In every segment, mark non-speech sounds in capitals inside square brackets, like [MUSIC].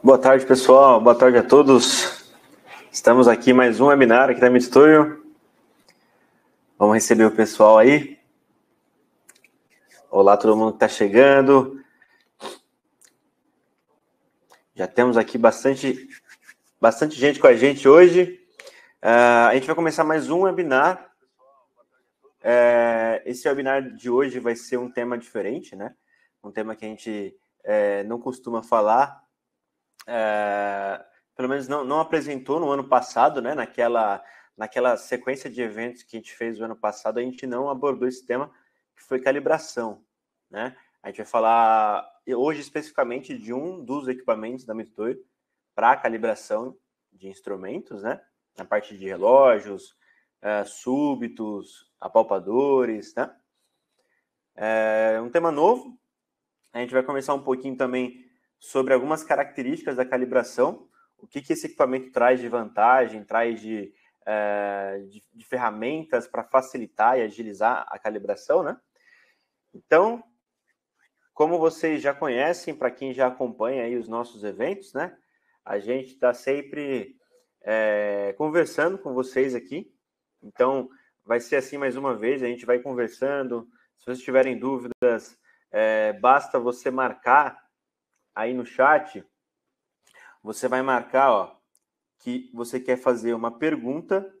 Boa tarde, pessoal. Boa tarde a todos. Estamos aqui mais um webinar aqui da Midstudio. Vamos receber o pessoal aí. Olá, todo mundo que está chegando. Já temos aqui bastante, bastante gente com a gente hoje. Uh, a gente vai começar mais um webinar. É, esse webinar de hoje vai ser um tema diferente, né? Um tema que a gente é, não costuma falar é, pelo menos não, não apresentou no ano passado, né? Naquela, naquela sequência de eventos que a gente fez o ano passado, a gente não abordou esse tema que foi calibração, né? A gente vai falar hoje especificamente de um dos equipamentos da Mitoy para calibração de instrumentos, né? Na parte de relógios, é, súbitos, apalpadores, né? É um tema novo. A gente vai começar um pouquinho também sobre algumas características da calibração, o que, que esse equipamento traz de vantagem, traz de, é, de, de ferramentas para facilitar e agilizar a calibração, né? Então, como vocês já conhecem, para quem já acompanha aí os nossos eventos, né? A gente está sempre é, conversando com vocês aqui. Então, vai ser assim mais uma vez, a gente vai conversando. Se vocês tiverem dúvidas, é, basta você marcar aí no chat, você vai marcar ó, que você quer fazer uma pergunta,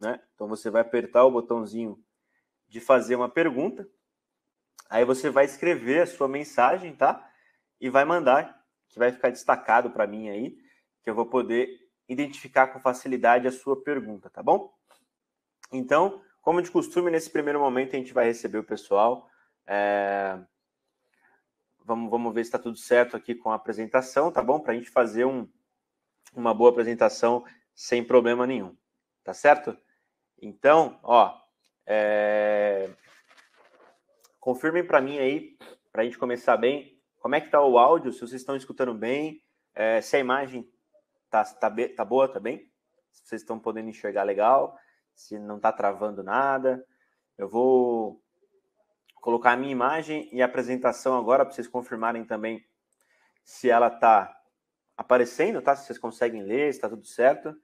né? Então você vai apertar o botãozinho de fazer uma pergunta. Aí você vai escrever a sua mensagem, tá? E vai mandar, que vai ficar destacado para mim aí, que eu vou poder identificar com facilidade a sua pergunta, tá bom? Então, como de costume, nesse primeiro momento a gente vai receber o pessoal. É Vamos, vamos ver se está tudo certo aqui com a apresentação, tá bom? Para a gente fazer um, uma boa apresentação sem problema nenhum, tá certo? Então, ó, é... confirmem para mim aí, para a gente começar bem, como é que está o áudio, se vocês estão escutando bem, é, se a imagem tá, tá, tá boa, tá Se vocês estão podendo enxergar legal, se não está travando nada. Eu vou colocar a minha imagem e a apresentação agora para vocês confirmarem também se ela está aparecendo, tá? Se vocês conseguem ler, está tudo certo.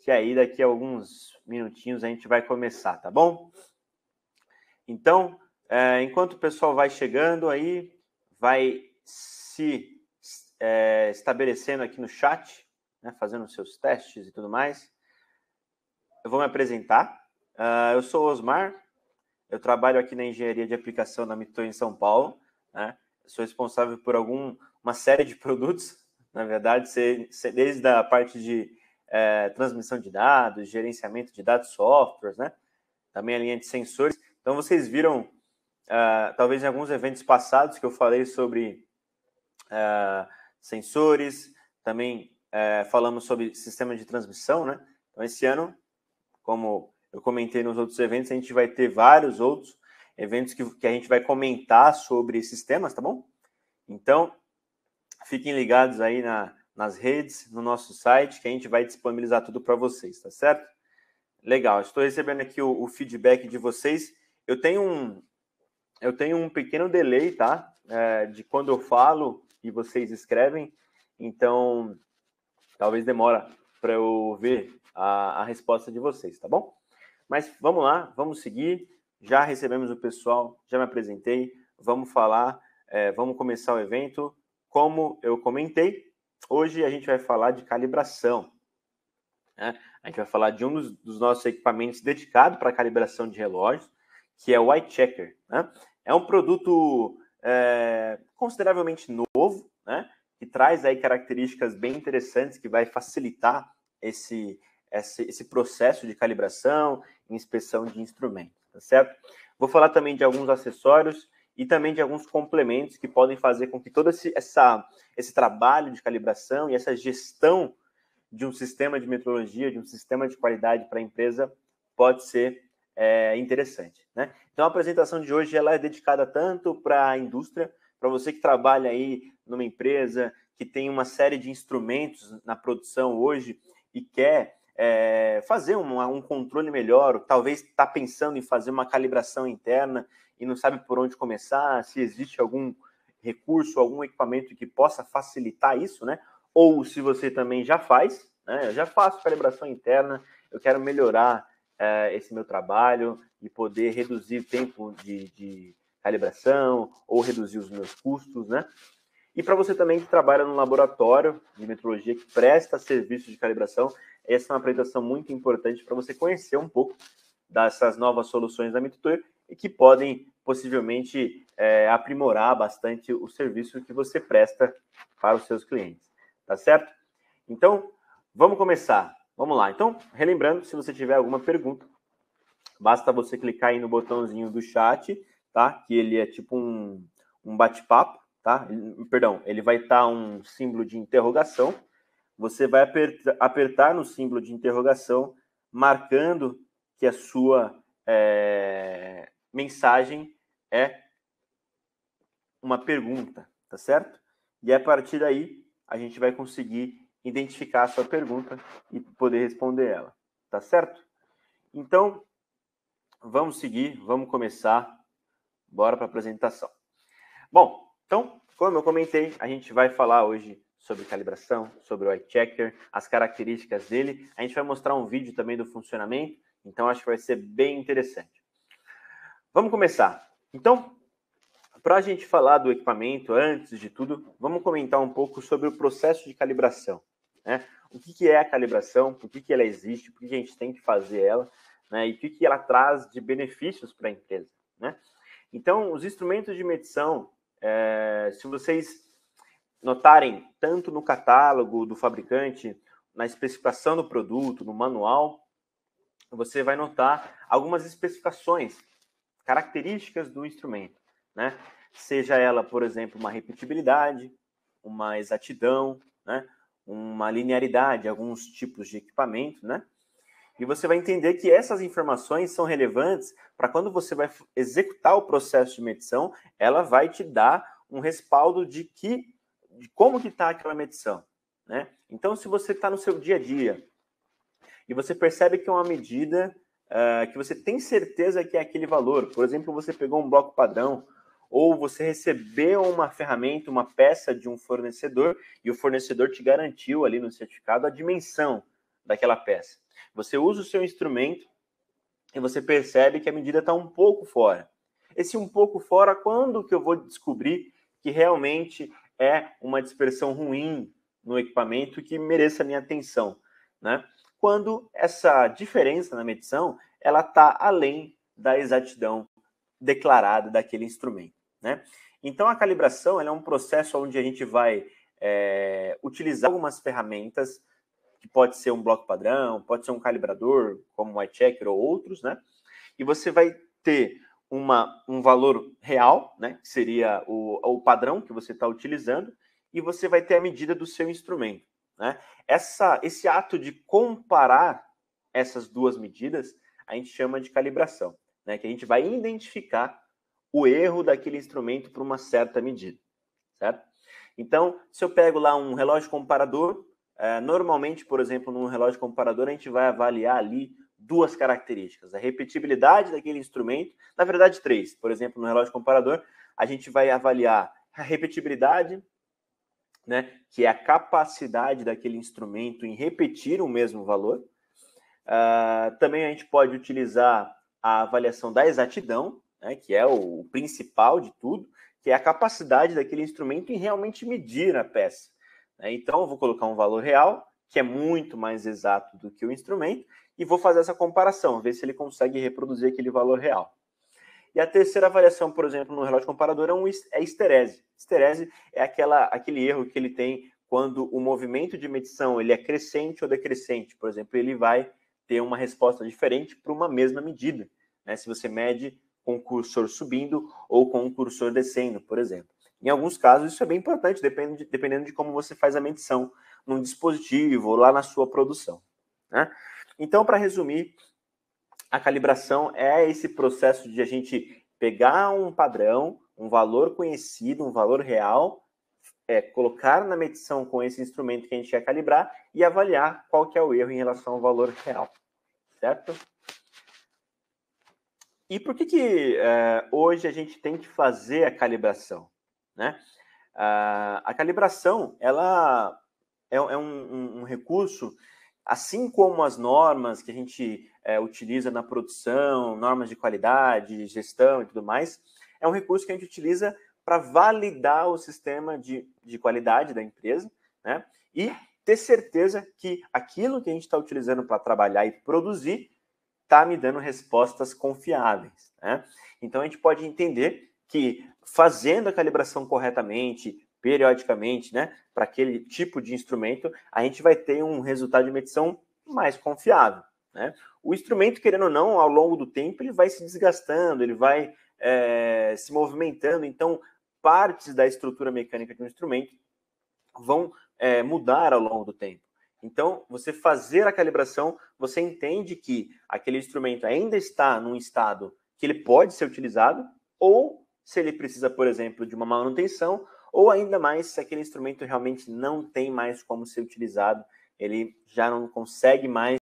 Que aí daqui a alguns minutinhos a gente vai começar, tá bom? Então, é, enquanto o pessoal vai chegando aí, vai se é, estabelecendo aqui no chat, né, fazendo seus testes e tudo mais. Eu vou me apresentar. Uh, eu sou Osmar, eu trabalho aqui na engenharia de aplicação da Mito em São Paulo, né? Sou responsável por algum, uma série de [LAUGHS] produtos, na verdade, desde a parte de é, transmissão de dados, gerenciamento de dados, softwares, né? Também a linha de sensores. Então, vocês viram, uh, talvez em alguns eventos passados que eu falei sobre uh, sensores, também uh, falamos sobre sistema de transmissão, né? Então, esse ano, como eu comentei nos outros eventos, a gente vai ter vários outros eventos que, que a gente vai comentar sobre esses temas, tá bom? Então, fiquem ligados aí na, nas redes, no nosso site, que a gente vai disponibilizar tudo para vocês, tá certo? Legal, estou recebendo aqui o, o, feedback de vocês. Eu tenho um, eu tenho um pequeno delay, tá? É, de quando eu falo e vocês escrevem, então talvez demora para eu ver a, a resposta de vocês, tá bom? Mas vamos lá, vamos seguir. Já recebemos o pessoal, já me apresentei. Vamos falar, é, vamos começar o evento. Como eu comentei, hoje a gente vai falar de calibração. Né? A gente vai falar de um dos, dos nossos equipamentos dedicado para calibração de relógios, que é o White Checker. Né? É um produto é, consideravelmente novo, né? que traz aí características bem interessantes que vai facilitar esse esse processo de calibração e inspeção de instrumentos, tá certo? Vou falar também de alguns acessórios e também de alguns complementos que podem fazer com que todo esse, essa, esse trabalho de calibração e essa gestão de um sistema de metrologia, de um sistema de qualidade para a empresa, pode ser é, interessante. Né? Então, a apresentação de hoje ela é dedicada tanto para a indústria, para você que trabalha aí numa empresa que tem uma série de instrumentos na produção hoje e quer é, fazer um, um controle melhor, talvez está pensando em fazer uma calibração interna e não sabe por onde começar, se existe algum recurso, algum equipamento que possa facilitar isso, né? Ou se você também já faz, né? Eu já faço calibração interna, eu quero melhorar é, esse meu trabalho e poder reduzir o tempo de, de calibração ou reduzir os meus custos, né? E para você também que trabalha no laboratório de metrologia que presta serviço de calibração, essa é uma apresentação muito importante para você conhecer um pouco dessas novas soluções da MitoTour e que podem possivelmente é, aprimorar bastante o serviço que você presta para os seus clientes, tá certo? Então, vamos começar. Vamos lá. Então, relembrando, se você tiver alguma pergunta, basta você clicar aí no botãozinho do chat, tá? Que ele é tipo um, um bate-papo, tá? Perdão, ele vai estar tá um símbolo de interrogação, você vai apertar, no símbolo de interrogação, marcando que a sua é, mensagem é uma pergunta, tá certo? E a partir daí a gente vai conseguir identificar a sua pergunta e poder responder ela, tá certo? Então, vamos seguir, vamos começar. Bora para a apresentação. Bom, então, como eu comentei, a gente vai falar hoje sobre calibração, sobre o eye checker, as características dele. A gente vai mostrar um vídeo também do funcionamento, então acho que vai ser bem interessante. Vamos começar. Então, para a gente falar do equipamento, antes de tudo, vamos comentar um pouco sobre o processo de calibração. Né? O que, que é a calibração, por que, que ela existe, por que, a gente tem que fazer ela, né? e o que, que ela traz de benefícios para a empresa. Né? Então, os instrumentos de medição, é, se vocês notarem tanto no catálogo do fabricante, na especificação do produto, no manual, você vai notar algumas especificações, características do instrumento, né? Seja ela, por exemplo, uma repetibilidade, uma exatidão, né? uma linearidade, alguns tipos de equipamento, né? E você vai entender que essas informações são relevantes para quando você vai executar o processo de medição, ela vai te dar um respaldo de que de como que está aquela medição, né? Então, se você está no seu dia a dia e você percebe que é uma medida uh, que você tem certeza que é aquele valor, por exemplo, você pegou um bloco padrão ou você recebeu uma ferramenta, uma peça de um fornecedor e o fornecedor te garantiu ali no certificado a dimensão daquela peça. Você usa o seu instrumento e você percebe que a medida está um pouco fora. Esse um pouco fora, quando que eu vou descobrir que realmente é uma dispersão ruim no equipamento que mereça a minha atenção, né? Quando essa diferença na medição, ela está além da exatidão declarada daquele instrumento, né? Então, a calibração é um processo onde a gente vai é, utilizar algumas ferramentas, que pode ser um bloco padrão, pode ser um calibrador, como o iChecker ou outros, né? E você vai ter uma, um valor real, né, que seria o, o padrão que você está utilizando, e você vai ter a medida do seu instrumento. Né? Essa, esse ato de comparar essas duas medidas, a gente chama de calibração, né, que a gente vai identificar o erro daquele instrumento para uma certa medida, certo? Então, se eu pego lá um relógio comparador, é, normalmente, por exemplo, num relógio comparador, a gente vai avaliar ali duas características: a repetibilidade daquele instrumento, na verdade, três. Por exemplo, no relógio comparador, a gente vai avaliar a repetibilidade, né, que é a capacidade daquele instrumento em repetir o mesmo valor. Uh, também a gente pode utilizar a avaliação da exatidão, né, que é o principal de tudo, que é a capacidade daquele instrumento em realmente medir a peça. Né. Então, eu vou colocar um valor real, que é muito mais exato do que o instrumento, e vou fazer essa comparação, ver se ele consegue reproduzir aquele valor real. E a terceira variação, por exemplo, no relógio comparador é, um, é esterese. Esterese é aquela, aquele erro que ele tem quando o movimento de medição ele é crescente ou decrescente. Por exemplo, ele vai ter uma resposta diferente para uma mesma medida. Né? Se você mede com o cursor subindo ou com o cursor descendo, por exemplo. Em alguns casos, isso é bem importante, depende, dependendo de como você faz a medição num dispositivo ou lá na sua produção. Né? Então, para resumir, a calibração é esse processo de a gente pegar um padrão, um valor conhecido, um valor real, é, colocar na medição com esse instrumento que a gente quer calibrar e avaliar qual que é o erro em relação ao valor real, certo? E por que, que é, hoje a gente tem que fazer a calibração? Né? Ah, a calibração ela é, é um, um, um recurso assim como as normas que a gente é, utiliza na produção, normas de qualidade, gestão e tudo mais, é um recurso que a gente utiliza para validar o sistema de, de qualidade da empresa, né? E ter certeza que aquilo que a gente está utilizando para trabalhar e produzir está me dando respostas confiáveis, né? Então a gente pode entender que fazendo a calibração corretamente, periodicamente, né, para aquele tipo de instrumento, a gente vai ter um resultado de medição mais confiável. Né? O instrumento, querendo ou não, ao longo do tempo, ele vai se desgastando, ele vai é, se movimentando, então partes da estrutura mecânica de um instrumento vão é, mudar ao longo do tempo. Então, você fazer a calibração, você entende que aquele instrumento ainda está num estado que ele pode ser utilizado, ou se ele precisa, por exemplo, de uma manutenção, ou ainda mais se aquele instrumento realmente não tem mais como ser utilizado, ele já não consegue mais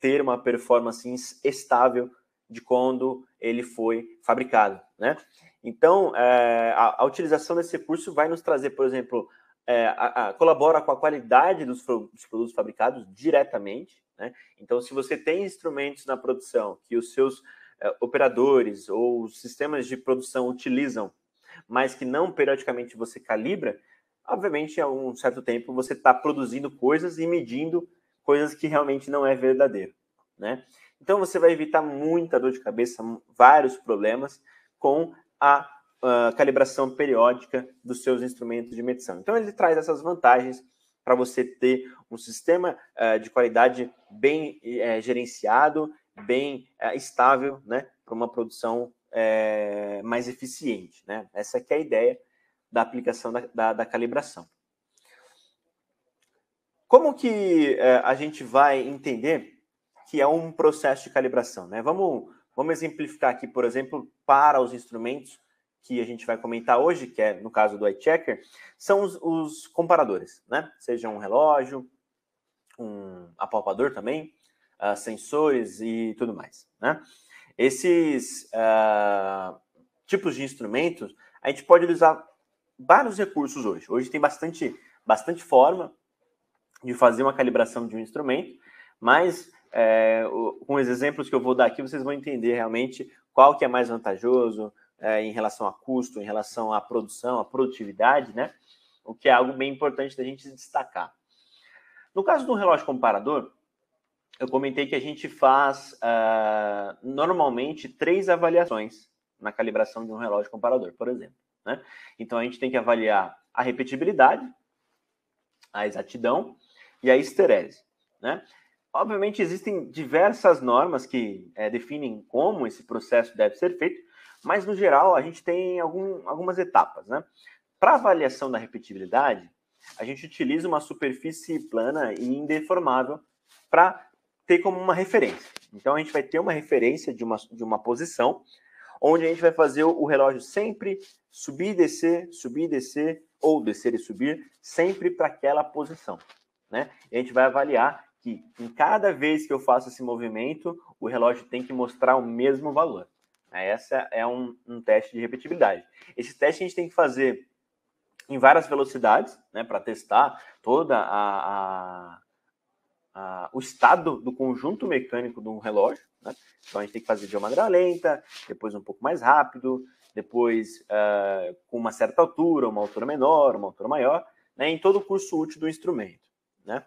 ter uma performance estável de quando ele foi fabricado, né? Então, é, a, a, utilização desse recurso vai nos trazer, por exemplo, é, a, a, colabora com a qualidade dos, dos produtos fabricados diretamente, né? Então, se você tem instrumentos na produção que os seus é, operadores ou sistemas de produção utilizam mas que não periodicamente você calibra, obviamente, a um certo tempo você está produzindo coisas e medindo coisas que realmente não é verdadeiro, né? Então você vai evitar muita dor de cabeça, vários problemas com a, calibração periódica dos seus instrumentos de medição. Então ele traz essas vantagens para você ter um sistema uh, de qualidade bem uh, gerenciado, bem uh, estável, né, para uma produção é, mais eficiente. Né? Essa é a ideia da aplicação da, da, da calibração. Como que é, a gente vai entender que é um processo de calibração? Né? Vamos, vamos exemplificar aqui, por exemplo, para os instrumentos que a gente vai comentar hoje, que é no caso do checker, são os, os comparadores, né? Seja um relógio, um apalpador também, uh, sensores e tudo mais, né? Esses uh, tipos de instrumentos, a gente pode usar vários recursos hoje. Hoje tem bastante, bastante forma de fazer uma calibração de um instrumento, mas é, com os exemplos que eu vou dar aqui, vocês vão entender realmente qual que é mais vantajoso é, em relação a custo, em relação à produção, à produtividade, né? O que é algo bem importante da gente destacar. No caso do relógio comparador, eu comentei que a gente faz uh, normalmente três avaliações na calibração de um relógio comparador, por exemplo. Né? Então a gente tem que avaliar a repetibilidade, a exatidão e a esterese. Né? Obviamente existem diversas normas que é, definem como esse processo deve ser feito, mas no geral a gente tem algum, algumas etapas. Né? Para avaliação da repetibilidade, a gente utiliza uma superfície plana e indeformável para ter como uma referência. Então a gente vai ter uma referência de uma, de uma posição, onde a gente vai fazer o relógio sempre subir e descer, subir e descer, ou descer e subir, sempre para aquela posição. Né? E a gente vai avaliar que em cada vez que eu faço esse movimento, o relógio tem que mostrar o mesmo valor. Né? Essa é um, um teste de repetibilidade. Esse teste a gente tem que fazer em várias velocidades, né, para testar toda a, a, o estado do conjunto mecânico de um relógio. Né? Então a gente tem que fazer de uma maneira lenta, depois um pouco mais rápido, depois ah, com uma certa altura, uma altura menor, uma altura maior, né? em todo o curso útil do instrumento. Né?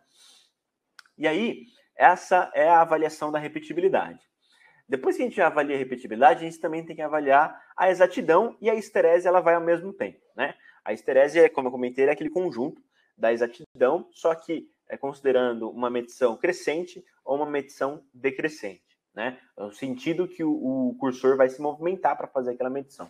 E aí, essa é a avaliação da repetibilidade. Depois que a gente avalia a repetibilidade, a gente também tem que avaliar a exatidão e a esterese, ela vai ao mesmo tempo, né? A esterese, como eu comentei, é aquele conjunto da exatidão, só que é, considerando uma medição crescente ou uma medição decrescente, né? no é o sentido que o, o cursor vai se movimentar para fazer aquela medição.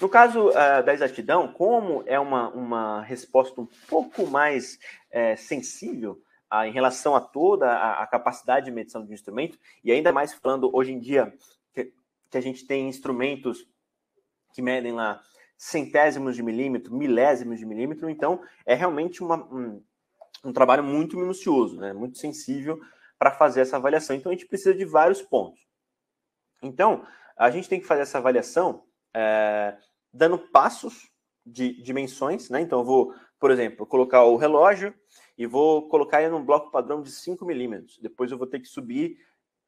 No caso uh, da exatidão, como é uma, uma resposta um pouco mais é, sensível ah, em relação a toda a, a, capacidade de medição de um instrumento, e ainda mais falando hoje em dia que, que a gente tem instrumentos que medem lá centésimos de milímetro, milésimos de milímetro, então é realmente uma, um trabalho muito minucioso, né? muito sensível para fazer essa avaliação. Então, a gente precisa de vários pontos. Então, a gente tem que fazer essa avaliação é, dando passos de dimensões. Né? Então, eu vou, por exemplo, colocar o relógio e vou colocar ele num bloco padrão de 5 milímetros. Depois, eu vou ter que subir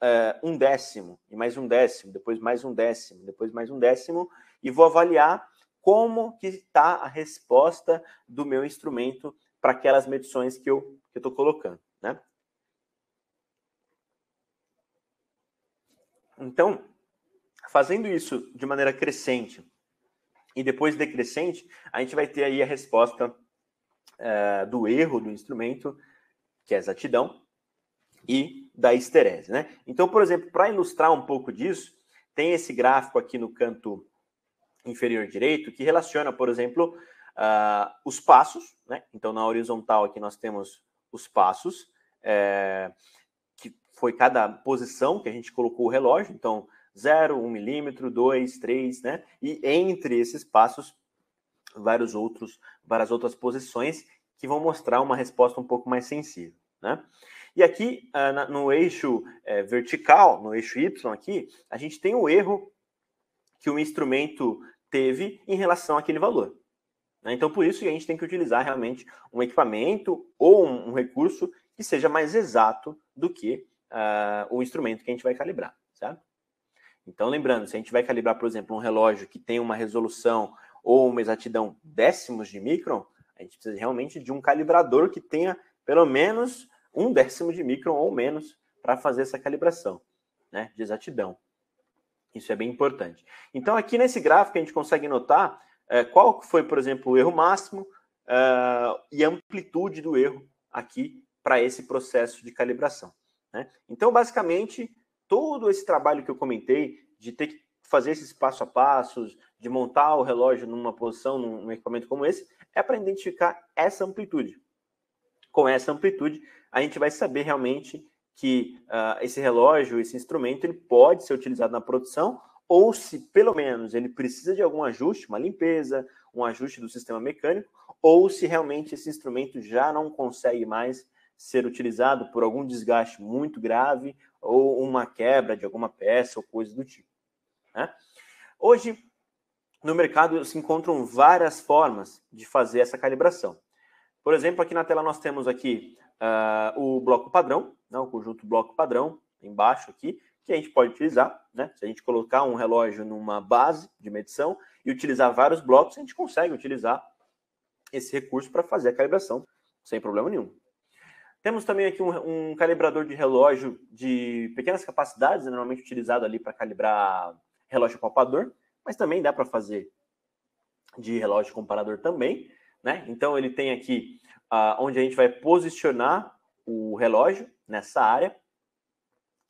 é, um décimo, e mais um décimo, depois mais um décimo, depois mais um décimo, e vou avaliar como que está a resposta do meu instrumento para aquelas medições que eu estou colocando. Né? Então, fazendo isso de maneira crescente e depois decrescente, a gente vai ter aí a resposta é, do erro do instrumento, que é a exatidão, e da esterese. Né? Então, por exemplo, para ilustrar um pouco disso, tem esse gráfico aqui no canto inferior direito que relaciona, por exemplo, uh, os passos, né? Então, na horizontal aqui nós temos os passos, é, que foi cada posição que a gente colocou o relógio, então 0, 1 milímetro, 2, 3, né? E entre esses passos, vários outros, várias outras posições que vão mostrar uma resposta um pouco mais sensível, né? E aqui ah, no eixo eh, vertical, no eixo Y aqui, a gente tem o erro que o instrumento teve em relação àquele valor. Né? Então, por isso que a gente tem que utilizar realmente um equipamento ou um, um recurso que seja mais exato do que uh, o instrumento que a gente vai calibrar, certo? Então, lembrando, se a gente vai calibrar, por exemplo, um relógio que tem uma resolução ou uma exatidão décimos de micron, a gente precisa realmente de um calibrador que tenha pelo menos um décimo de micron ou menos para fazer essa calibração né, de exatidão. Isso é bem importante. Então, aqui nesse gráfico, a gente consegue notar é, qual foi, por exemplo, o erro máximo uh, e a amplitude do erro aqui para esse processo de calibração. Né? Então, basicamente, todo esse trabalho que eu comentei de ter que fazer esses passo a passos, de montar o relógio numa posição, num, equipamento como esse, é para identificar essa amplitude. Com essa amplitude, a gente vai saber realmente que uh, esse relógio, esse instrumento, ele pode ser utilizado na produção ou se pelo menos ele precisa de algum ajuste, uma limpeza, um ajuste do sistema mecânico, ou se realmente esse instrumento já não consegue mais ser utilizado por algum desgaste muito grave ou uma quebra de alguma peça ou coisa do tipo. Né? Hoje, no mercado se encontram várias formas de fazer essa calibração. Por exemplo, aqui na tela nós temos aqui uh, o bloco padrão, né, o conjunto bloco padrão, embaixo aqui, que a gente pode utilizar, né? Se a gente colocar um relógio numa base de medição e utilizar vários blocos, a gente consegue utilizar esse recurso para fazer a calibração sem problema nenhum. Temos também aqui um, um calibrador de relógio de pequenas capacidades, né? normalmente utilizado ali para calibrar relógio palpador, mas também dá para fazer de relógio comparador também, né? Então ele tem aqui uh, onde a gente vai posicionar o relógio nessa área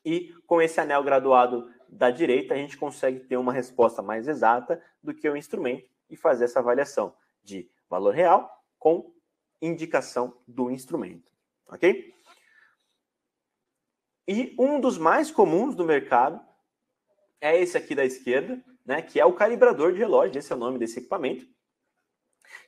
e com esse anel graduado da direita, a gente consegue ter uma resposta mais exata do que o instrumento e fazer essa avaliação de valor real com indicação do instrumento, ok? E um dos mais comuns do mercado é esse aqui da esquerda, né, que é o calibrador de relógio, esse é o nome desse equipamento,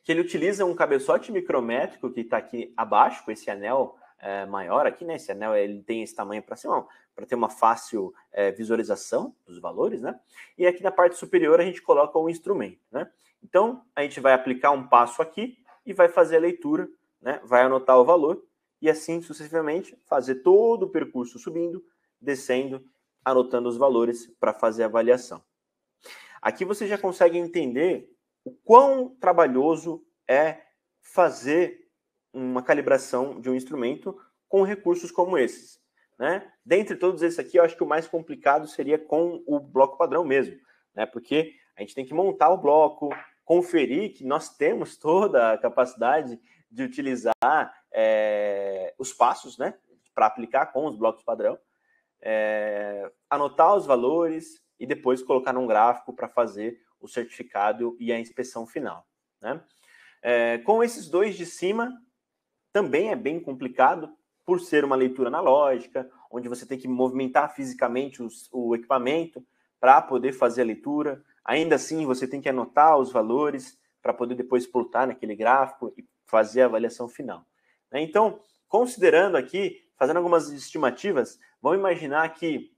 que ele utiliza um cabeçote micrométrico que está aqui abaixo, com esse anel é, maior aqui, né, esse anel ele tem esse tamanho para cima, para ter uma fácil é, visualização dos valores, né? E aqui na parte superior a gente coloca um instrumento, né? Então a gente vai aplicar um passo aqui e vai fazer a leitura, né? Vai anotar o valor e assim sucessivamente fazer todo o percurso subindo, descendo, anotando os valores para fazer a avaliação. Aqui você já consegue entender o quão trabalhoso é fazer uma calibração de um instrumento com recursos como esses. Né? Dentre todos esses aqui, eu acho que o mais complicado seria com o bloco padrão mesmo, né? porque a gente tem que montar o bloco, conferir que nós temos [LAUGHS] toda a capacidade de utilizar é, os passos né? para aplicar com os blocos padrão, é, anotar os valores e depois colocar num gráfico para fazer o certificado e a inspeção final. Né? É, com esses dois de cima, também é bem complicado, por ser uma leitura analógica, onde você tem que movimentar fisicamente os, o equipamento para poder fazer a leitura. Ainda assim, você tem que anotar os valores para poder depois plotar naquele gráfico e fazer a avaliação final. Né? Então, considerando aqui, fazendo algumas estimativas, vamos imaginar que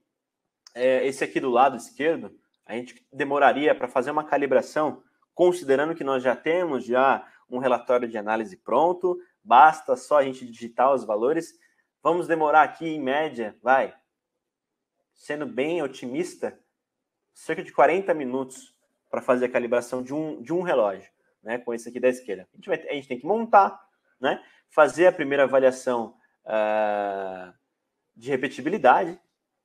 é, esse aqui do lado esquerdo, a gente demoraria para fazer uma calibração, considerando que nós já temos já um relatório de análise pronto, basta só a gente digitar os valores, Vamos demorar aqui, em média, vai, sendo bem otimista, cerca de 40 minutos para fazer a calibração de um, de um relógio, né? Com esse aqui da esquerda. A gente, vai, a gente tem que montar, né? Fazer a primeira avaliação uh, de repetibilidade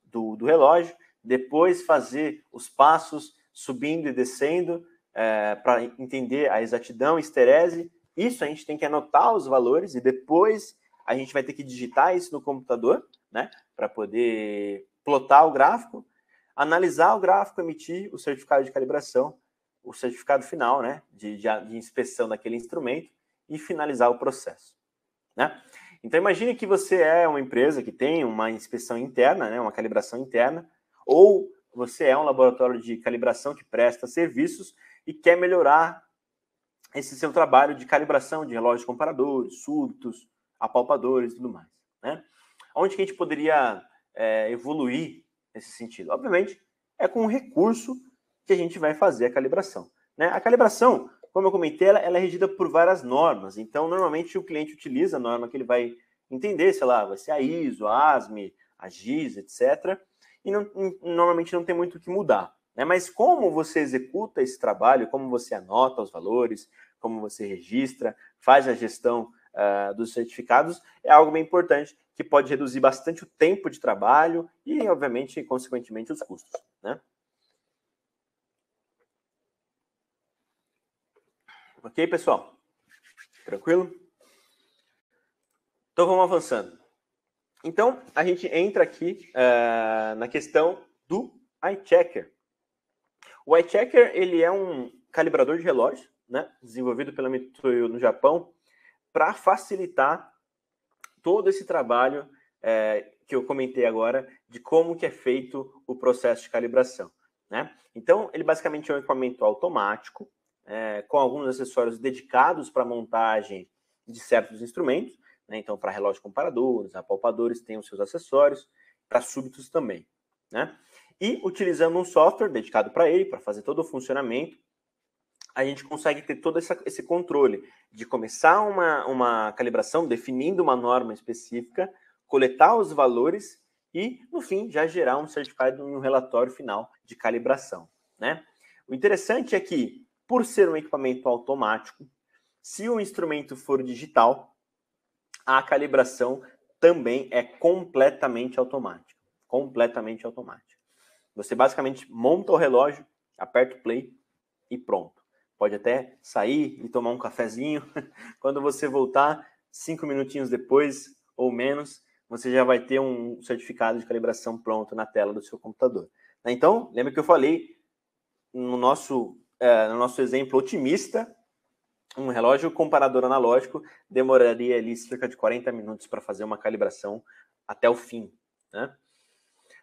do, do relógio, depois fazer os passos subindo e descendo uh, eh, para entender a exatidão, esterese. Isso a gente tem que anotar os valores e depois a gente vai ter que digitar isso no computador, né, para poder plotar o gráfico, analisar o gráfico, emitir o certificado de calibração, o certificado final, né, de, de, de inspeção daquele instrumento e finalizar o processo, né? Então imagine que você é uma empresa que tem uma inspeção interna, né, uma calibração interna, ou você é um laboratório de calibração que presta serviços e quer melhorar esse seu trabalho de calibração de relógios comparadores, súbitos, apalpadores e tudo mais. Né? Onde que a gente poderia é, evoluir nesse sentido? Obviamente, é com o recurso que a gente vai fazer a calibração. Né? A calibração, como eu comentei, ela, ela, é regida por várias normas. Então, normalmente, o cliente utiliza a norma que ele vai entender, sei lá, vai ser a ISO, a ASME, a GIS, etc. E não, normalmente não tem muito o que mudar. Né? Mas como você executa esse trabalho, como você anota os valores, como você registra, faz a gestão uh, dos certificados é algo bem importante que pode reduzir bastante o tempo de trabalho e, obviamente, consequentemente, os custos. Né? Ok, pessoal? Tranquilo? Então vamos avançando. Então a gente entra aqui uh, na questão do iChecker. O iChecker ele é um calibrador de relógio, né? Desenvolvido pela Mituyo no Japão para facilitar todo esse trabalho é, que eu comentei agora de como que é feito o processo de calibração. Né? Então, ele basicamente é um equipamento automático, é, com alguns acessórios dedicados para montagem de certos instrumentos. Né? Então, para relógio comparadores, apalpadores, tem os seus acessórios, para súbitos também. Né? E utilizando um software dedicado para ele, para fazer todo o funcionamento, a gente consegue ter todo essa, esse controle de começar uma, uma calibração definindo uma norma específica, coletar os valores e, no fim, já gerar um certificado e um relatório final de calibração. Né? O interessante é que, por ser um equipamento automático, se o instrumento for digital, a calibração também é completamente automática. Completamente automática. Você basicamente monta o relógio, aperta o play e pronto. Pode até sair e tomar um cafezinho. [LAUGHS] Quando você voltar, cinco minutinhos depois ou menos, você já vai ter um certificado de calibração pronto na tela do seu computador. Né? Então, lembra que eu falei no nosso, é, no nosso exemplo otimista, um relógio comparador analógico demoraria ali cerca de 40 minutos para fazer uma calibração até o fim. Né?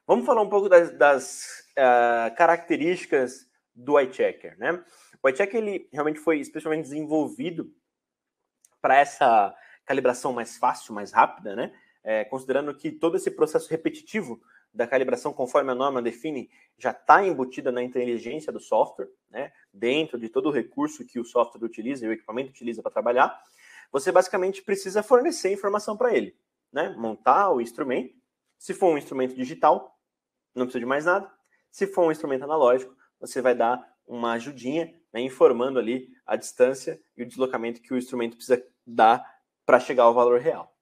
Vamos falar um pouco das, das uh, características do iChecker, né? O iChecker ele realmente foi especialmente desenvolvido para essa calibração mais fácil, mais rápida, né? É, considerando que todo esse processo repetitivo da calibração conforme a norma define já está embutida na inteligência do software, né? Dentro de todo o recurso que o software utiliza e o equipamento utiliza para trabalhar, você basicamente precisa fornecer informação para ele, né? Montar o instrumento. Se for um instrumento digital, não precisa de mais nada. Se for um instrumento analógico, você vai dar uma ajudinha, né, informando ali a distância e o deslocamento que o instrumento precisa dar para chegar ao valor real.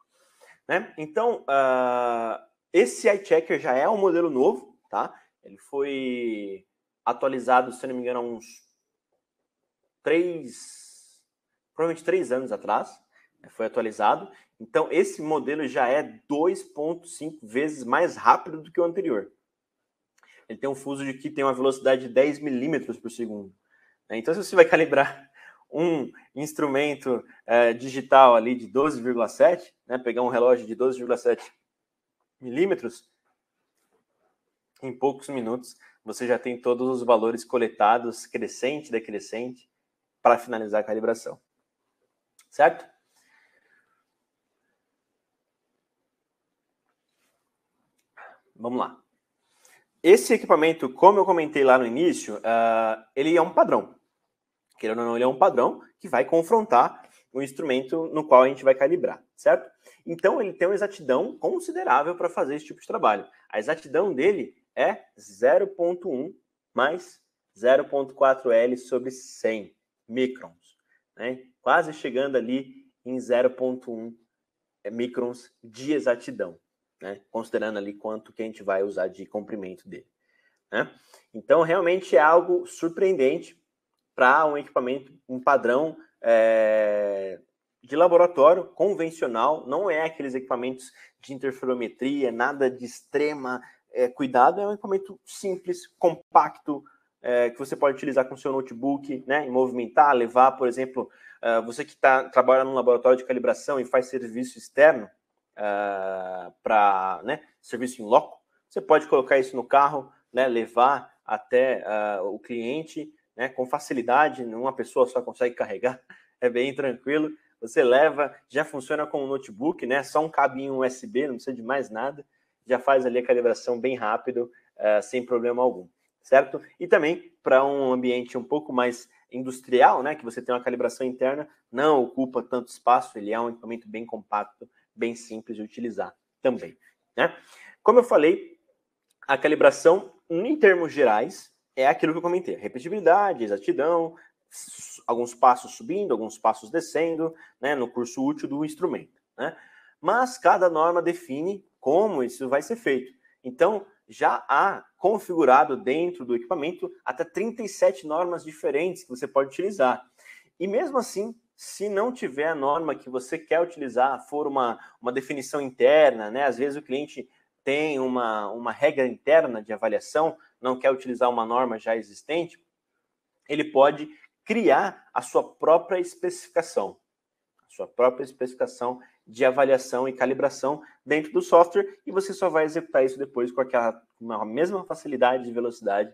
Né? Então, uh, esse checker já é um modelo novo, tá? Ele foi atualizado, se não me engano, há uns três, provavelmente três anos atrás, né? foi atualizado. Então, esse modelo já é 2.5 vezes mais rápido do que o anterior ele tem um fuso de que tem uma velocidade de 10 milímetros por segundo. Né? Então, se você vai [LAUGHS] calibrar um instrumento é, digital ali de 12,7, né, pegar um relógio de 12,7 milímetros, em poucos minutos você já tem todos os valores coletados, crescente, decrescente, para finalizar a calibração. Certo? Vamos lá. Esse equipamento, como eu comentei lá no início, uh, ele é um padrão. Querendo ou não, ele é um padrão que vai confrontar o instrumento no qual a gente vai calibrar, certo? Então, ele tem uma exatidão considerável para fazer esse tipo de trabalho. A exatidão dele é 0.1 mais 0.4L sobre 100 microns, né? quase chegando ali em 0.1 microns de exatidão né? Considerando ali quanto que a gente vai usar de comprimento dele, né? Então, realmente é algo surpreendente para um equipamento, um padrão é, de laboratório convencional, não é aqueles equipamentos de interferometria, nada de extrema é, cuidado, é um equipamento simples, compacto, é, que você pode utilizar com seu notebook, né, movimentar, levar, por exemplo, uh, você que tá, trabalha no laboratório de calibração e faz serviço externo, uh, ah, para né, serviço em loco. Você pode colocar isso no carro, né, levar até uh, o cliente né, com facilidade. Uma pessoa só consegue [LAUGHS] carregar, é bem tranquilo. Você leva, já funciona com um notebook, né? Só um cabinho USB, não precisa de mais nada. Já faz ali a calibração bem rápido, uh, sem problema algum, certo? E também para um ambiente um pouco mais industrial, né, que você tem uma calibração interna, não ocupa tanto espaço, ele é um equipamento bem compacto bem simples de utilizar também. Né? Como eu falei, a calibração, em termos gerais, é aquilo que eu comentei: repetibilidade, exatidão, alguns passos subindo, alguns passos descendo, né, no curso útil do instrumento. Né? Mas cada norma define como isso vai ser feito. Então, já há configurado dentro do equipamento até 37 normas diferentes que você pode utilizar. E mesmo assim, se não tiver a norma que você quer utilizar, for uma, uma definição interna, né? Às vezes o cliente tem uma, uma regra interna de avaliação, não quer utilizar uma norma já existente, ele pode criar a sua própria especificação, a sua própria especificação de avaliação e calibração dentro do software, e você só vai executar isso depois com aquela mesma facilidade e velocidade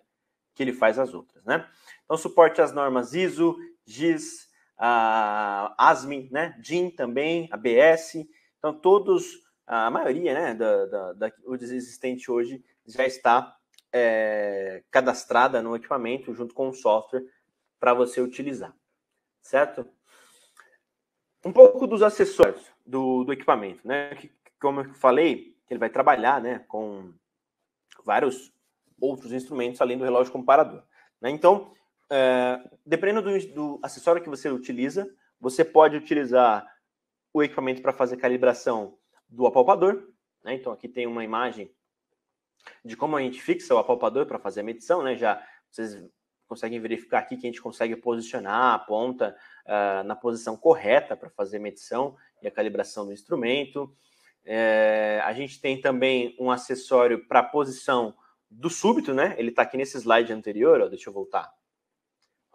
que ele faz as outras, né? Então, suporte às normas ISO, GIS, a ASMI, né? DIN também, a BS. Então, todos, a maioria né, da, da, da existente hoje já está é, cadastrada no equipamento junto com o software para você utilizar, certo? Um pouco dos acessórios do, do equipamento, né? Que, como eu falei, ele vai trabalhar né, com vários outros instrumentos além do relógio comparador. Né? Então, é, dependendo do, do acessório que você utiliza, você pode utilizar o equipamento para fazer calibração do apalpador. Né? Então, aqui tem uma imagem de como a gente fixa o apalpador para fazer a medição. Né? Já vocês conseguem verificar aqui que a gente consegue posicionar a ponta uh, na posição correta para fazer a medição e a calibração do instrumento. É, a gente tem também um acessório para a posição do súbito, né? Ele está aqui nesse slide anterior, ó, deixa eu voltar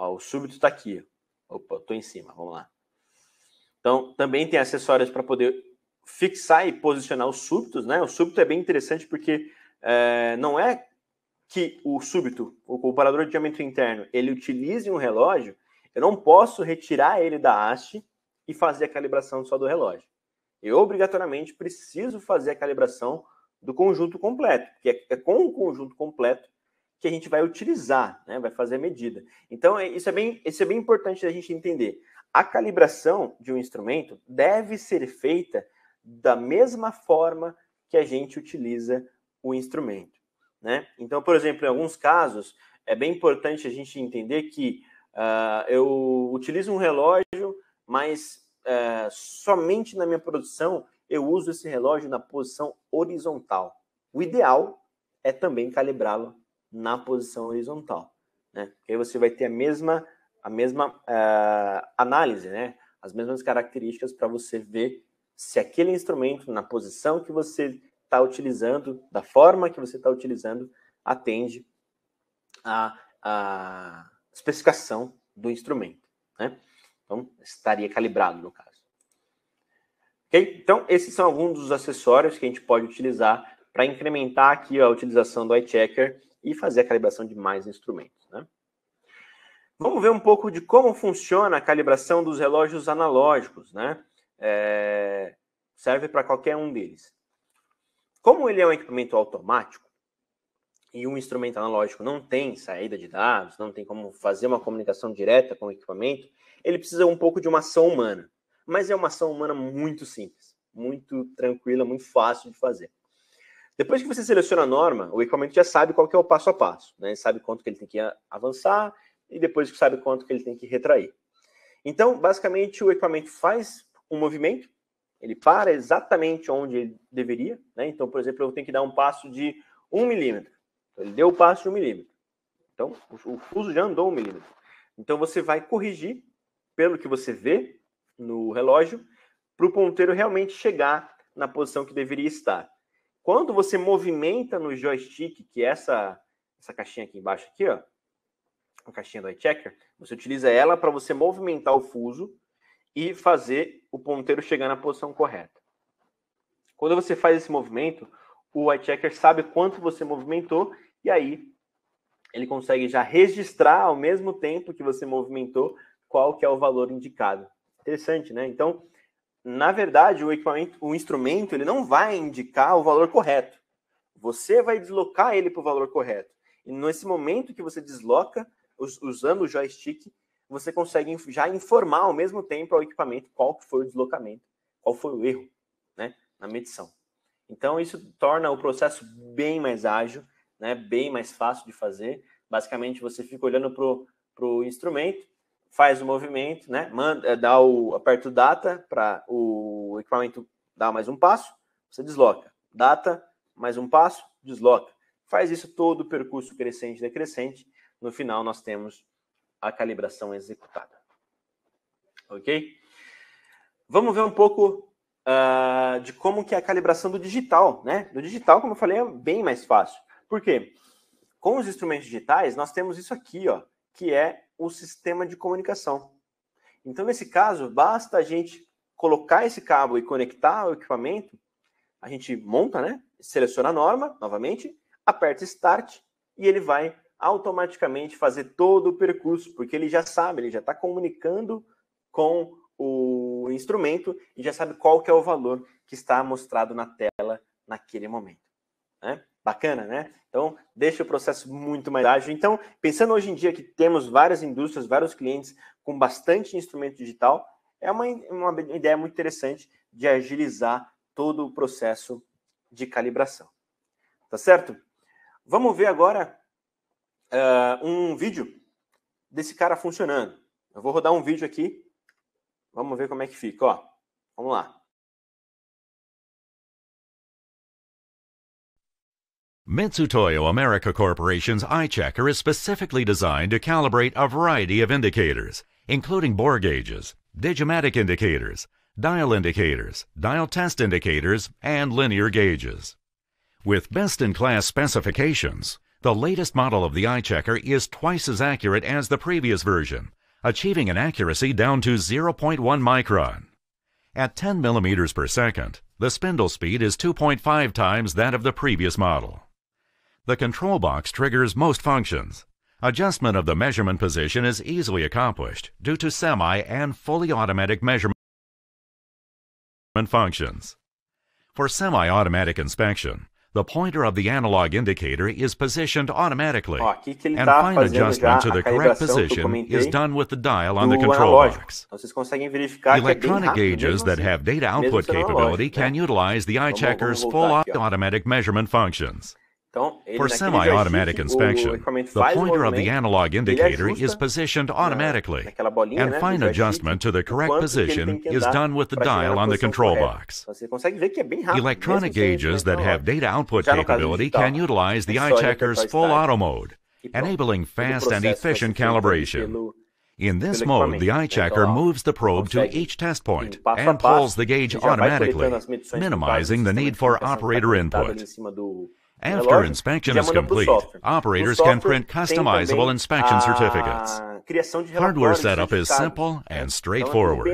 Ó, o súbito está aqui. Opa, estou em cima, vamos lá. Então, também tem acessórios para poder fixar e posicionar os súbitos, né? O súbito é bem interessante porque é, não é que o súbito, o comparador de diâmetro interno, ele utilize um relógio, eu não posso retirar ele da haste e fazer a calibração só do relógio. Eu obrigatoriamente preciso fazer a calibração do conjunto completo, porque é com o conjunto completo que a gente vai utilizar, né? vai fazer a medida. Então, é, isso é bem, isso é bem importante a gente entender. A calibração de um instrumento deve ser feita da mesma forma que a gente utiliza o instrumento. Né? Então, por exemplo, em alguns casos, é bem importante a gente entender que uh, eu utilizo um relógio, mas uh, somente na minha produção eu uso esse relógio na posição horizontal. O ideal é também calibrá-lo na posição horizontal, né? Porque aí você vai ter a mesma, a mesma uh, análise, né? As mesmas características para você ver se aquele instrumento, na posição que você está utilizando, da forma que você está utilizando, atende a, a especificação do instrumento, né? Então, estaria calibrado no caso. Ok? Então, esses são alguns dos acessórios que a gente pode utilizar para incrementar aqui a utilização do iChecker e fazer a calibração de mais instrumentos. Né? Vamos ver um pouco de como funciona a calibração dos relógios analógicos, né? É, serve para qualquer um deles. Como ele é um equipamento automático e um instrumento analógico não tem saída de dados, não tem como fazer uma comunicação direta com o equipamento, ele precisa um pouco de uma ação humana. Mas é uma ação humana muito simples, muito tranquila, muito fácil de fazer. Depois que você seleciona a norma, o equipamento já sabe qual que é o passo a passo, né? sabe quanto que ele tem que avançar e depois sabe quanto que ele tem que retrair. Então, basicamente, o equipamento faz um movimento, ele para exatamente onde ele deveria, né? Então, por exemplo, eu tenho que dar um passo de 1 milímetro. Então, ele deu o passo de 1 milímetro. Então, o fuso já andou 1 milímetro. Então, você vai corrigir pelo que você vê no relógio para o ponteiro realmente chegar na posição que deveria estar. Quando você movimenta no joystick, que é essa, essa caixinha aqui embaixo, aqui, ó, a caixinha do iChecker, você utiliza ela para você movimentar o fuso e fazer o ponteiro chegar na posição correta. Quando você faz esse movimento, o iChecker sabe quanto você movimentou e aí ele consegue já registrar ao mesmo tempo que você movimentou qual que é o valor indicado. Interessante, né? Então, na verdade, o equipamento, o instrumento, ele não vai indicar o valor correto. Você vai deslocar ele para o valor correto. E nesse momento que você desloca, usando o joystick, você consegue já informar ao mesmo tempo ao equipamento qual foi o deslocamento, qual foi o erro né, na medição. Então, isso torna o processo bem mais ágil, né, bem mais fácil de fazer. Basicamente, você fica olhando para o instrumento, faz o movimento, né? Manda, eh, dá o aperto data para o equipamento dar mais um passo, você desloca. Data, mais um passo, desloca. Faz isso todo o percurso crescente e decrescente. No final, nós temos a calibração executada. Ok? Vamos ver um pouco uh, de como que é a calibração do digital, né? Do digital, como eu falei, é bem mais fácil. Por quê? Com os instrumentos digitais, nós temos isso aqui, ó, que é o sistema de comunicação. Então, nesse caso, basta a gente colocar esse cabo e conectar o equipamento, a gente monta, né? Seleciona a norma, novamente, aperta Start e ele vai automaticamente fazer todo o percurso, porque ele já sabe, ele já está comunicando com o instrumento e já sabe qual que é o valor que está mostrado na tela naquele momento. Né? Bacana, né? Então, deixa o processo muito mais ágil. Então, pensando hoje em dia que temos várias indústrias, vários clientes com bastante instrumento digital, é uma, uma ideia muito interessante de agilizar todo o processo de calibração. Tá certo? Vamos ver agora uh, um vídeo desse cara funcionando. Eu vou rodar um vídeo aqui. Vamos ver como é que fica. Ó, vamos lá. Mitsutoyo America Corporation's Eye Checker is specifically designed to calibrate a variety of indicators, including bore gauges, digimatic indicators, dial indicators, dial test indicators, and linear gauges. With best-in-class specifications, the latest model of the Eye Checker is twice as accurate as the previous version, achieving an accuracy down to 0.1 micron. At 10 millimeters per second, the spindle speed is 2.5 times that of the previous model. The control box triggers most functions. Adjustment of the measurement position is easily accomplished due to semi and fully automatic measurement functions. For semi-automatic inspection, the pointer of the analog indicator is positioned automatically, Ó, and tá fine adjustment to the correct position is done with the dial on the control analógico. box. Então, Electronic é gauges that have data output capability né? can utilize the eye checker's full automatic measurement functions. For semi-automatic inspection, the pointer of the analog indicator is positioned uh, automatically, and fine adjustment to the correct position is done with the dial on the control box. Electronic gauges that have data output capability can utilize the eye checker's full auto mode, enabling fast and efficient calibration. In this mode, the eye checker moves the probe to each test point and pulls the gauge automatically, minimizing the need for operator input. After inspection is complete, operators can print customizable inspection ah, certificates. Hardware setup is simple and straightforward.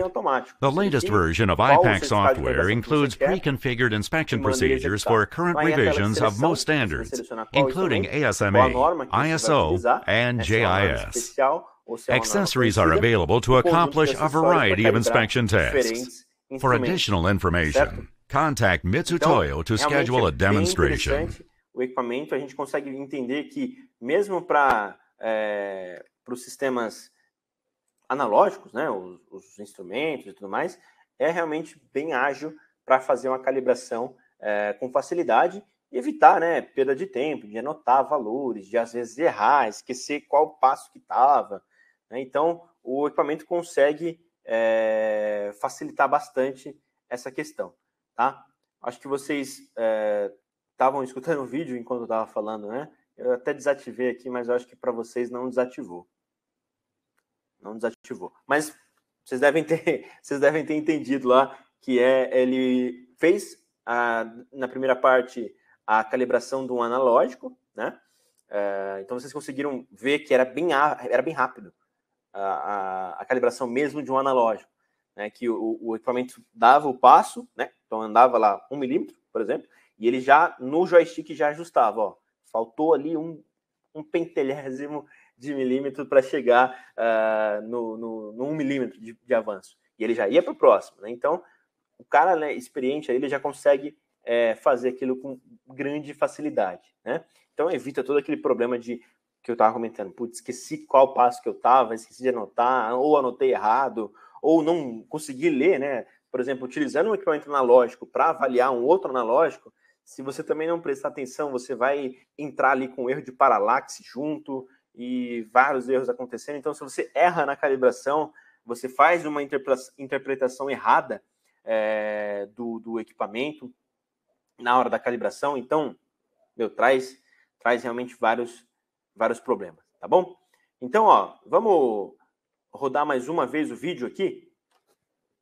The latest version of IPAC software includes pre-configured inspection procedures for current revisions of most standards, including ASME, ISO, and JIS. Accessories are available to um accomplish a variety of inspection tasks. For additional information, contact Mitsutoyo to schedule a demonstration. o equipamento, a gente consegue entender que, mesmo para é, os sistemas analógicos, né, os, os, instrumentos e tudo mais, é realmente bem ágil para fazer uma calibração é, com facilidade e evitar né, perda de tempo, de anotar valores, de às vezes errar, esquecer qual passo que estava. Né? Então, o equipamento consegue é, facilitar bastante essa questão. Tá? Acho que vocês é, estavam escutando o vídeo enquanto eu estava falando, né? Eu até desativei aqui, mas eu acho que para vocês não desativou. Não desativou. Mas vocês devem ter, [LAUGHS] vocês devem ter entendido lá que é ele fez a, na primeira parte a calibração de um analógico, né? É, então vocês conseguiram ver que era bem, era bem rápido a, a, a calibração mesmo de um analógico, né? Que o, o equipamento dava o passo, né? Então andava lá um milímetro, por exemplo, e ele já, no joystick, já ajustava, ó. Faltou ali um, um pentelhésimo de milímetro para chegar uh, no, no, no, um milímetro de, de, avanço. E ele já ia para o próximo, né? Então, o cara né, experiente, ele já consegue é, fazer aquilo com grande facilidade, né? Então, evita todo aquele problema de que eu estava comentando, putz, esqueci qual passo que eu estava, esqueci de anotar, ou anotei errado, ou não consegui ler, né? Por exemplo, utilizando um equipamento analógico para avaliar um outro analógico, se você também não prestar atenção, você vai entrar ali com erro de paralaxe junto e vários erros acontecendo. Então, se você erra na calibração, você faz uma interpretação errada é, do, do equipamento na hora da calibração. Então, meu, traz, traz realmente vários, vários problemas, tá bom? Então, ó, vamos rodar mais uma vez o vídeo aqui.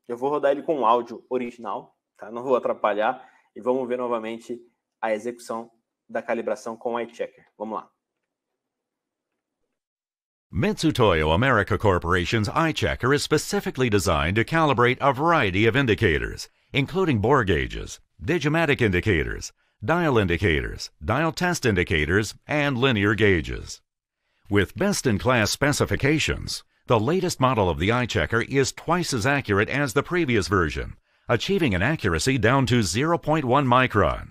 Eu vou rodar ele com o áudio original, tá? Não vou atrapalhar. E vamos ver novamente a execução da calibração com o iChecker. Vamos lá. Mitsutoyo America Corporation's Eye Checker is specifically designed to calibrate a variety of indicators, including bore gauges, digimatic indicators, dial indicators, dial test indicators, and linear gauges. With best-in-class specifications, the latest model of the Eye Checker is twice as accurate as the previous version, achieving an accuracy down to 0.1 micron.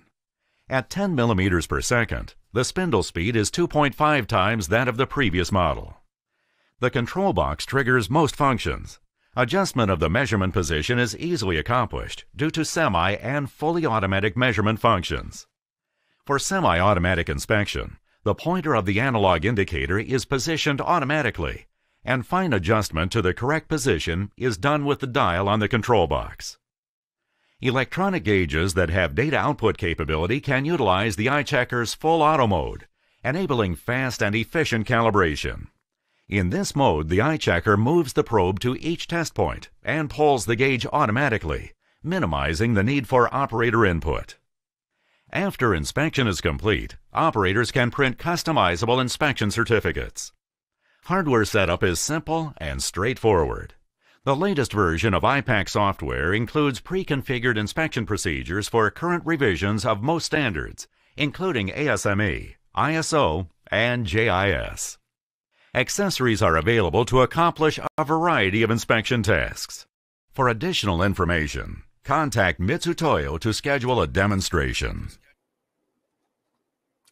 At 10 millimeters per second, the spindle speed is 2.5 times that of the previous model. The control box triggers most functions. Adjustment of the measurement position is easily accomplished due to semi and fully automatic measurement functions. For semi-automatic inspection, the pointer of the analog indicator is positioned automatically, and fine adjustment to the correct position is done with the dial on the control box. Electronic gauges that have data output capability can utilize the iChecker's full auto mode, enabling fast and efficient calibration. In this mode, the iChecker moves the probe to each test point and pulls the gauge automatically, minimizing the need for operator input. After inspection is complete, operators can print customizable inspection certificates. Hardware setup is simple and straightforward. The latest version of IPAC software includes pre-configured inspection procedures for current revisions of most standards, including ASME, ISO, and JIS. Accessories are available to accomplish a variety of inspection tasks. For additional information, contact Mitsutoyo to schedule a demonstration.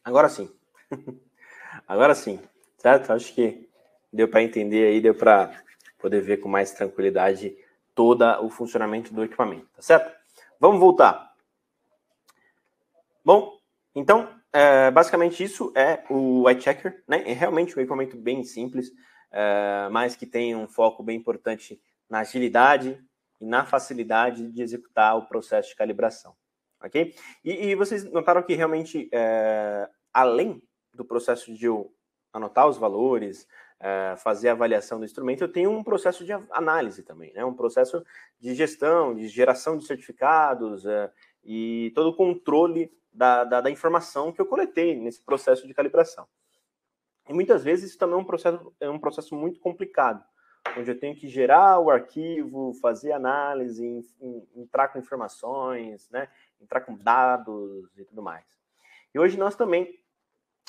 Agora sim. [LAUGHS] Agora sim, certo? Acho que deu para entender aí, deu para poder ver com mais tranquilidade todo o funcionamento do equipamento, tá certo? Vamos voltar. Bom, então, é, basicamente isso é o white checker, né? É realmente um equipamento bem simples, é, mas que tem um foco bem importante na agilidade e na facilidade de executar o processo de calibração, ok? E, e vocês notaram que realmente, é, além do processo de eu anotar os valores, é, fazer a avaliação do instrumento, eu tenho um processo de análise também, né? um processo de gestão, de geração de certificados uh, e todo o controle da, da, da, informação que eu coletei nesse processo de calibração. E muitas vezes isso também é um processo, é um processo muito complicado, onde eu tenho que gerar o arquivo, fazer análise, in, in, entrar com informações, né? entrar com dados e tudo mais. E hoje nós também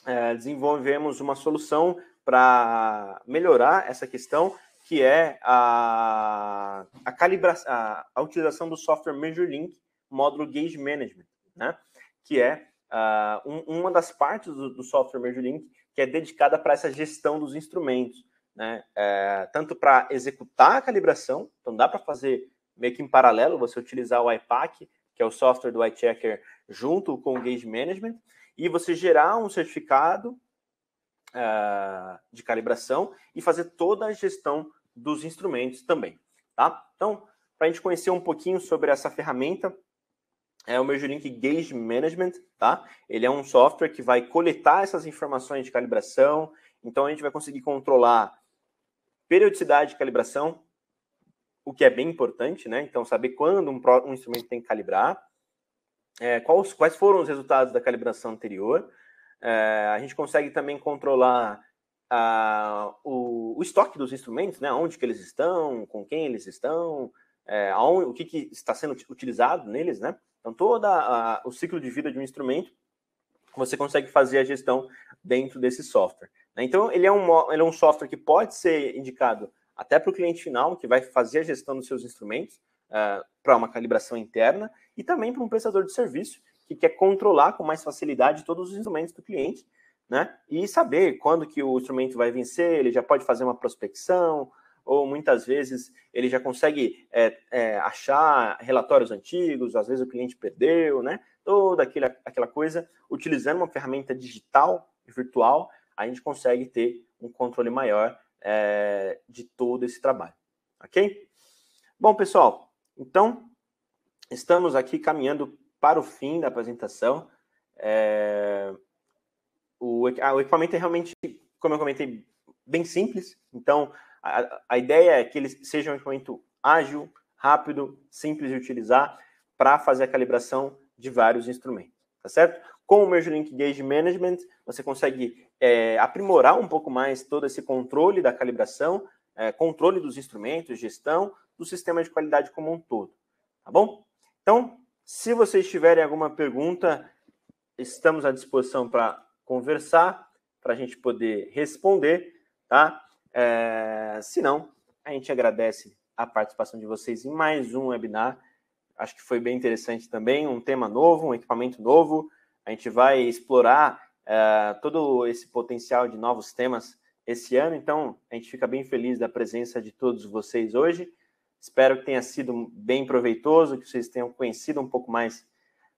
é, desenvolvemos uma solução para melhorar essa questão, que é a, a, calibração a, a utilização do software MeasureLink, módulo Gauge Management, né? que é uh, um, uma das partes do, do software MeasureLink que é dedicada para essa gestão dos instrumentos, né? É, tanto para executar a calibração, então dá para fazer meio que em paralelo, você utilizar o IPAC, que é o software do iChecker, junto com o Gauge Management, e você gerar um certificado uh, de calibração e fazer toda a gestão dos instrumentos também, tá? Então, para a gente conhecer um pouquinho sobre essa ferramenta, é o Measuring Gauge Management, tá? Ele é um software que vai coletar essas informações de calibração, então a gente vai conseguir controlar periodicidade de calibração, o que é bem importante, né? Então, saber quando um, um instrumento tem que calibrar, é, quais, quais foram os resultados da calibração anterior, é, a gente consegue também controlar a, o, o, estoque dos instrumentos, né? Onde que eles estão, com quem eles estão, é, aonde, o que, que está sendo utilizado neles, né? Então, todo o ciclo de vida de um instrumento, você consegue fazer a gestão dentro desse software. Né? Então, ele é, um, ele é um software que pode ser indicado até para o cliente final, que vai fazer a gestão dos seus instrumentos, uh, para uma calibração interna, e também para um prestador de serviço, que quer controlar com mais facilidade todos os instrumentos do cliente, né? E saber quando que o instrumento vai vencer, ele já pode fazer uma prospecção, ou muitas vezes ele já consegue é, é, achar relatórios antigos, às vezes o cliente perdeu, né? Toda aquela, aquela coisa, utilizando uma ferramenta digital e virtual, a gente consegue ter um controle maior é, de todo esse trabalho, ok? Bom, pessoal, então estamos aqui caminhando para o fim da apresentação. É... O, ah, o, equipamento é realmente, como eu comentei, bem simples. Então, a, a ideia é que ele seja um equipamento ágil, rápido, simples de utilizar para fazer a calibração de vários instrumentos, tá certo? Com o Merge Link Gauge Management, você consegue é, aprimorar um pouco mais todo esse controle da calibração, é, controle dos instrumentos, gestão do sistema de qualidade como um todo, tá bom? Então, se vocês tiverem alguma pergunta, estamos à disposição para conversar, para a gente poder responder, tá? É, se não, a gente agradece a participação de vocês em mais um webinar. Acho que foi bem interessante também, um tema novo, um equipamento novo. A gente vai explorar é, todo esse potencial de novos temas esse ano, então a gente fica bem feliz da presença de todos vocês hoje. Espero que tenha sido bem proveitoso, que vocês tenham conhecido um pouco mais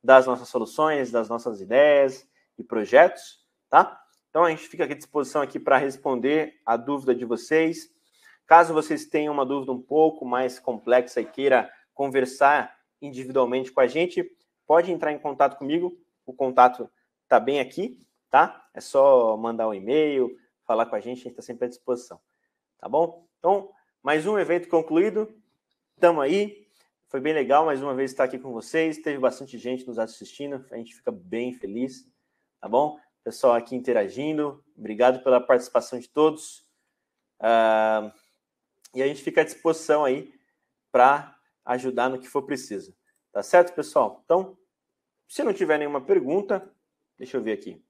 das nossas soluções, das nossas ideias e projetos, tá? Então a gente fica aqui à disposição aqui para responder a dúvida de vocês. Caso vocês tenham uma dúvida um pouco mais complexa e queira conversar individualmente com a gente, pode entrar em contato comigo. O contato está bem aqui, tá? É só mandar um e-mail, falar com a gente, a gente está sempre à disposição. Tá bom? Então, mais um evento concluído. Tamo aí. Foi bem legal mais uma vez estar aqui com vocês. Teve bastante gente nos assistindo. A gente fica bem feliz, tá bom? Pessoal aqui interagindo. Obrigado pela participação de todos. Uh, e a gente fica à disposição aí para ajudar no que for preciso. Tá certo, pessoal? Então, se não tiver nenhuma pergunta, deixa eu ver aqui.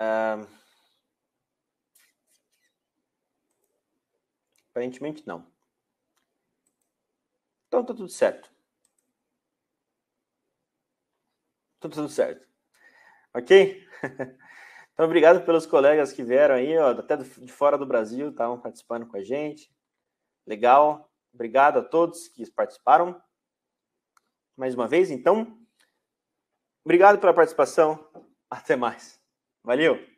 Uh, Aparentemente não. Então tá tudo certo. Tá tudo certo. Ok? [LAUGHS] Então, obrigado pelos colegas que vieram aí, ó, até de fora do Brasil, estavam tá, participando com a gente. Legal. Obrigado a todos que participaram. Mais uma vez, então, obrigado pela participação. Até mais. Valeu!